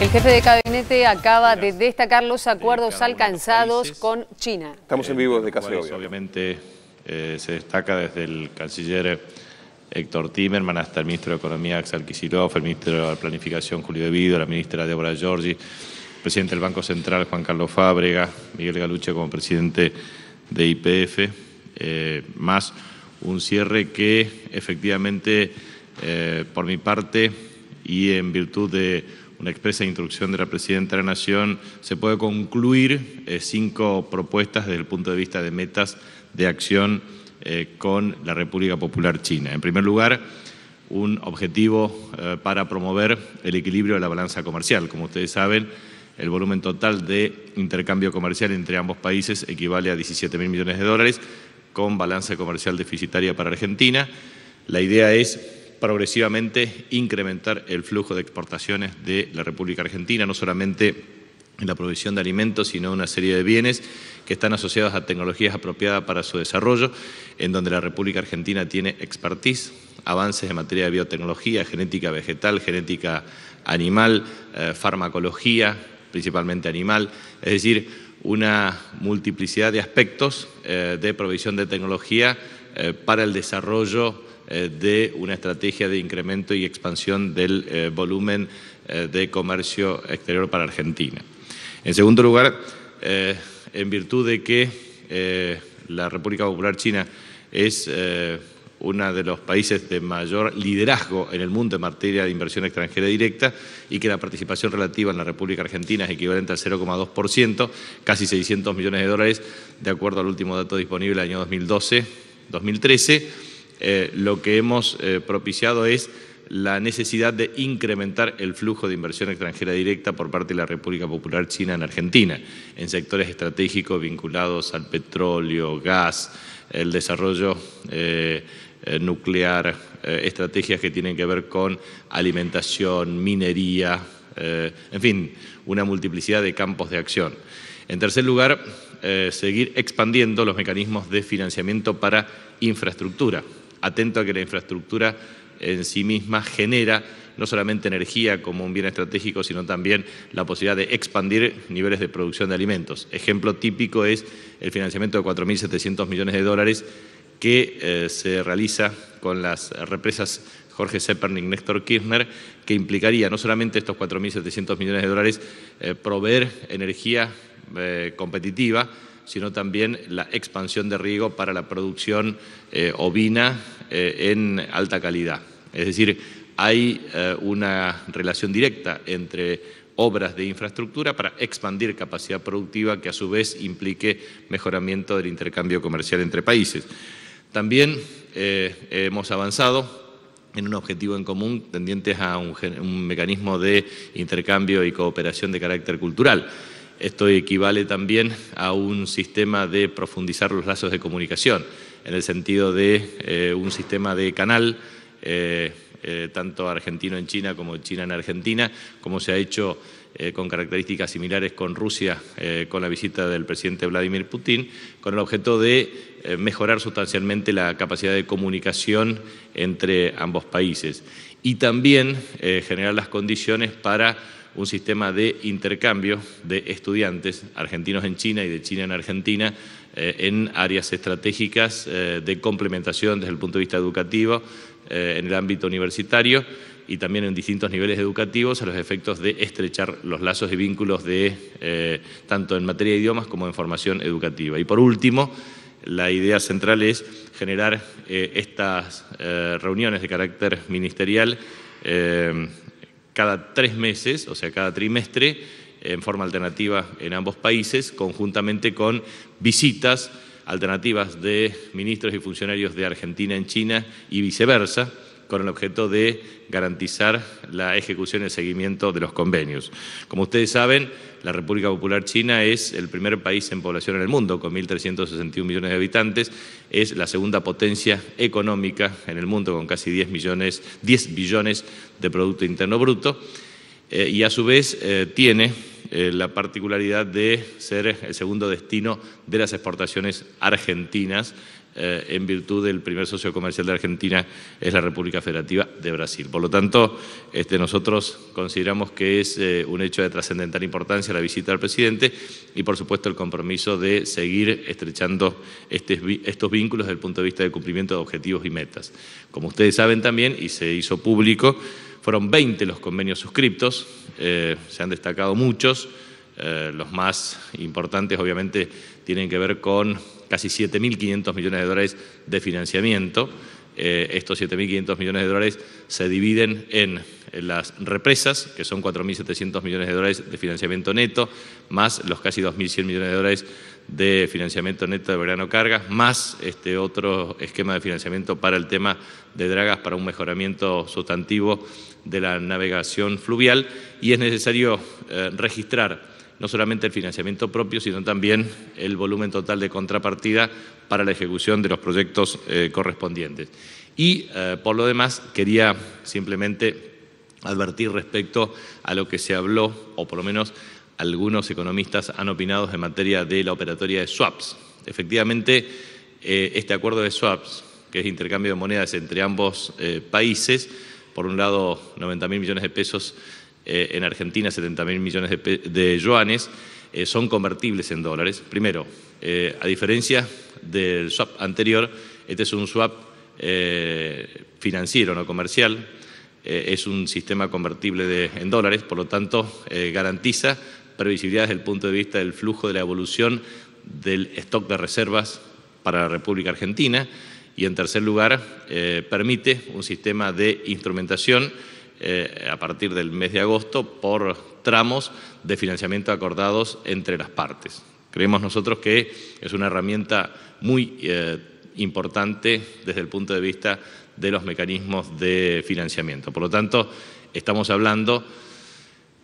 El jefe de gabinete acaba de destacar los acuerdos alcanzados con China. Estamos en vivo desde Hoy. Obviamente eh, se destaca desde el canciller Héctor Timerman hasta el ministro de Economía Axel Kicillof, el ministro de Planificación Julio De la ministra Débora Giorgi, el presidente del Banco Central Juan Carlos Fábrega, Miguel Galuche como presidente de IPF, eh, más un cierre que efectivamente eh, por mi parte y en virtud de una expresa instrucción de la Presidenta de la Nación, se puede concluir eh, cinco propuestas desde el punto de vista de metas de acción eh, con la República Popular China. En primer lugar, un objetivo eh, para promover el equilibrio de la balanza comercial. Como ustedes saben, el volumen total de intercambio comercial entre ambos países equivale a 17 mil millones de dólares, con balanza comercial deficitaria para Argentina. La idea es progresivamente incrementar el flujo de exportaciones de la República Argentina, no solamente en la provisión de alimentos, sino una serie de bienes que están asociados a tecnologías apropiadas para su desarrollo, en donde la República Argentina tiene expertise, avances en materia de biotecnología, genética vegetal, genética animal, eh, farmacología, principalmente animal, es decir, una multiplicidad de aspectos eh, de provisión de tecnología eh, para el desarrollo eh, de una estrategia de incremento y expansión del eh, volumen de comercio exterior para Argentina. En segundo lugar, en virtud de que la República Popular China es uno de los países de mayor liderazgo en el mundo en materia de inversión extranjera directa y que la participación relativa en la República Argentina es equivalente al 0,2%, casi 600 millones de dólares, de acuerdo al último dato disponible del año 2012, 2013, eh, lo que hemos eh, propiciado es la necesidad de incrementar el flujo de inversión extranjera directa por parte de la República Popular China en Argentina, en sectores estratégicos vinculados al petróleo, gas, el desarrollo eh, nuclear, estrategias que tienen que ver con alimentación, minería, en fin, una multiplicidad de campos de acción. En tercer lugar, eh, seguir expandiendo los mecanismos de financiamiento para infraestructura. Atento a que la infraestructura en sí misma genera no solamente energía como un bien estratégico, sino también la posibilidad de expandir niveles de producción de alimentos. Ejemplo típico es el financiamiento de 4.700 millones de dólares que eh, se realiza con las represas Jorge y Néstor Kirchner, que implicaría no solamente estos 4.700 millones de dólares, eh, proveer energía eh, competitiva, sino también la expansión de riego para la producción eh, ovina eh, en alta calidad. Es decir, hay una relación directa entre obras de infraestructura para expandir capacidad productiva que a su vez implique mejoramiento del intercambio comercial entre países. También hemos avanzado en un objetivo en común tendientes a un, mecanismo de intercambio y cooperación de carácter cultural. Esto equivale también a un sistema de profundizar los lazos de comunicación, en el sentido de eh, un sistema de canal, eh, eh, tanto argentino en China como China en Argentina, como se ha hecho con características similares con Rusia, con la visita del presidente Vladimir Putin, con el objeto de mejorar sustancialmente la capacidad de comunicación entre ambos países y también generar las condiciones para un sistema de intercambio de estudiantes argentinos en China y de China en Argentina eh, en áreas estratégicas eh, de complementación desde el punto de vista educativo eh, en el ámbito universitario y también en distintos niveles educativos a los efectos de estrechar los lazos y vínculos de tanto en materia de idiomas como en formación educativa. Y por último, la idea central es generar estas reuniones de carácter ministerial cada tres meses, o sea, cada trimestre, en forma alternativa en ambos países, conjuntamente con visitas alternativas de ministros y funcionarios de Argentina en China y viceversa con el objeto de garantizar la ejecución y el seguimiento de los convenios. Como ustedes saben, la República Popular China es el primer país en población en el mundo, con 1.361 millones de habitantes, es la segunda potencia económica en el mundo, con casi 10, millones, 10 billones de Producto Interno Bruto, eh, y a su vez eh, tiene eh, la particularidad de ser el segundo destino de las exportaciones argentinas eh, en virtud del primer socio comercial de Argentina es la República Federativa de Brasil. Por lo tanto, este, nosotros consideramos que es eh, un hecho de trascendental importancia la visita del presidente y, por supuesto, el compromiso de seguir estrechando este estos vínculos desde el punto de vista del cumplimiento de objetivos y metas. Como ustedes saben también, y se hizo público, fueron 20 los convenios suscriptos, eh, se han destacado muchos. Eh, los más importantes obviamente tienen que ver con casi 7.500 millones de dólares de financiamiento. Eh, estos 7.500 millones de dólares se dividen en las represas, que son 4.700 millones de dólares de financiamiento neto, más los casi 2.100 millones de dólares de financiamiento neto de verano Cargas, más este otro esquema de financiamiento para el tema de dragas, para un mejoramiento sustantivo de la navegación fluvial. Y es necesario eh, registrar no solamente el financiamiento propio, sino también el volumen total de contrapartida para la ejecución de los proyectos eh, correspondientes. Y eh, por lo demás, quería simplemente advertir respecto a lo que se habló, o por lo menos algunos economistas han opinado en materia de la operatoria de swaps. Efectivamente, eh, este acuerdo de swaps, que es intercambio de monedas entre ambos eh, países, por un lado 90 mil millones de pesos eh, en Argentina, 70 mil millones de, de yuanes, son convertibles en dólares. Primero, a diferencia del swap anterior, este es un swap financiero, no comercial, es un sistema convertible en dólares, por lo tanto garantiza previsibilidad desde el punto de vista del flujo de la evolución del stock de reservas para la República Argentina y en tercer lugar eh, permite un sistema de instrumentación eh, a partir del mes de agosto por tramos de financiamiento acordados entre las partes. Creemos nosotros que es una herramienta muy eh, importante desde el punto de vista de los mecanismos de financiamiento. Por lo tanto, estamos hablando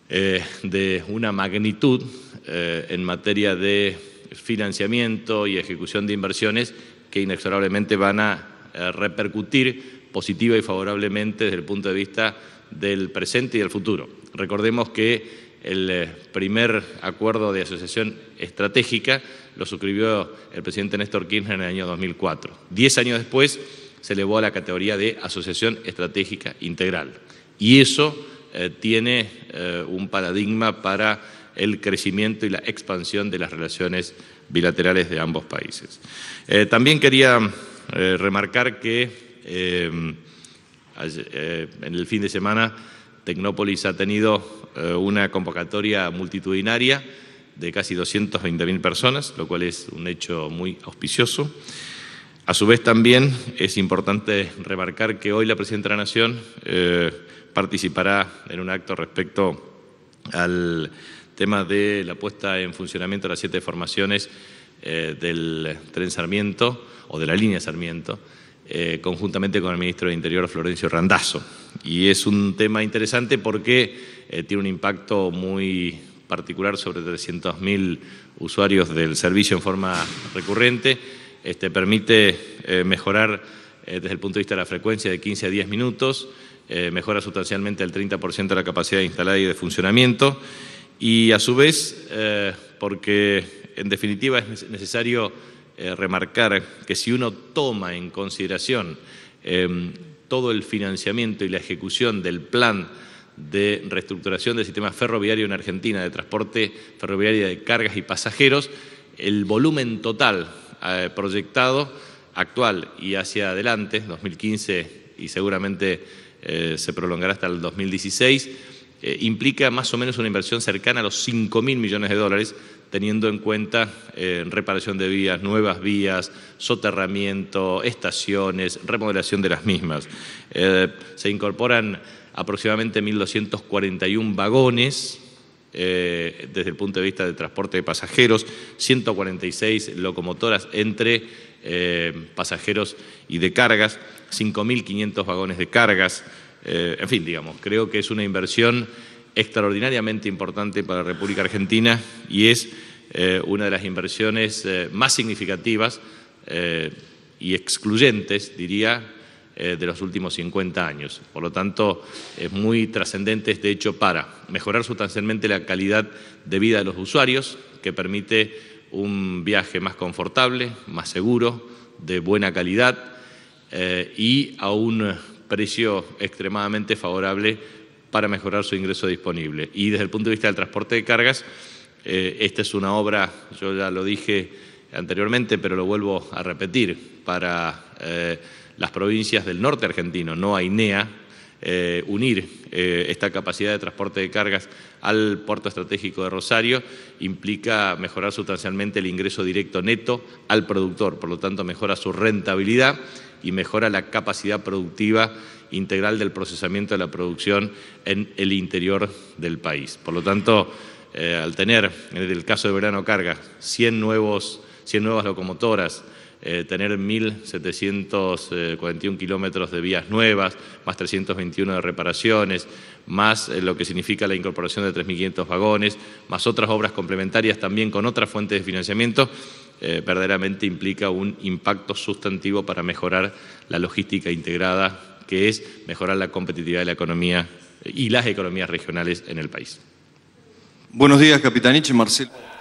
eh, de una magnitud eh, en materia de financiamiento y ejecución de inversiones que inexorablemente van a eh, repercutir positiva y favorablemente desde el punto de vista del presente y del futuro. Recordemos que el primer acuerdo de asociación estratégica lo suscribió el presidente Néstor Kirchner en el año 2004. Diez años después se elevó a la categoría de asociación estratégica integral. Y eso eh, tiene eh, un paradigma para el crecimiento y la expansión de las relaciones bilaterales de ambos países. Eh, también quería remarcar que en el fin de semana Tecnópolis ha tenido una convocatoria multitudinaria de casi 220.000 personas, lo cual es un hecho muy auspicioso. A su vez también es importante remarcar que hoy la Presidenta de la Nación participará en un acto respecto al tema de la puesta en funcionamiento de las siete formaciones eh, del tren Sarmiento o de la línea Sarmiento, eh, conjuntamente con el ministro de Interior Florencio Randazzo. Y es un tema interesante porque eh, tiene un impacto muy particular sobre 300.000 usuarios del servicio en forma recurrente. Este, permite mejorar desde el punto de vista de la frecuencia de 15 a 10 minutos, eh, mejora sustancialmente el 30% de la capacidad instalada y de funcionamiento, y a su vez, eh, porque en definitiva es necesario eh, remarcar que si uno toma en consideración em, todo el financiamiento y la ejecución del plan de reestructuración del sistema ferroviario en Argentina, de transporte ferroviario de cargas y pasajeros, el volumen total proyectado actual y hacia adelante, 2015 y seguramente eh, se prolongará hasta el 2016, eh, implica más o menos una inversión cercana a los mil millones de dólares, teniendo en cuenta eh, reparación de vías, nuevas vías, soterramiento, estaciones, remodelación de las mismas. se incorporan aproximadamente 1.241 vagones eh, desde el punto de vista del transporte de pasajeros, 146 locomotoras entre eh, pasajeros y de cargas, 5.500 vagones de cargas, eh, en fin, digamos, creo que es una inversión extraordinariamente importante para la República Argentina y es una de las inversiones más significativas y excluyentes, diría, eh, de los últimos 50 años. Por lo tanto, es muy trascendente este hecho para mejorar sustancialmente la calidad de vida de los usuarios, que permite un viaje más confortable, más seguro, de buena calidad eh, y a un precio extremadamente favorable para mejorar su ingreso disponible. Y desde el punto de vista del transporte de cargas, eh, esta es una obra, yo ya lo dije anteriormente, pero lo vuelvo a repetir, para las provincias del norte argentino, no a eh, unir eh, esta capacidad de transporte de cargas al puerto estratégico de Rosario implica mejorar sustancialmente el ingreso directo neto al productor, por lo tanto mejora su rentabilidad y mejora la capacidad productiva integral del procesamiento de la producción en el interior del país. Por lo tanto, eh, al tener, en el caso de verano carga, 100, nuevos, 100 nuevas locomotoras, eh, tener 1.741 eh, kilómetros de vías nuevas, más 321 de reparaciones, más eh, lo que significa la incorporación de 3.500 vagones, más otras obras complementarias también con otras fuentes de financiamiento, verdaderamente implica un impacto sustantivo para mejorar la logística integrada, que es mejorar la competitividad de la economía y las economías regionales en el país. Buenos días, Capitanich. Marcelo.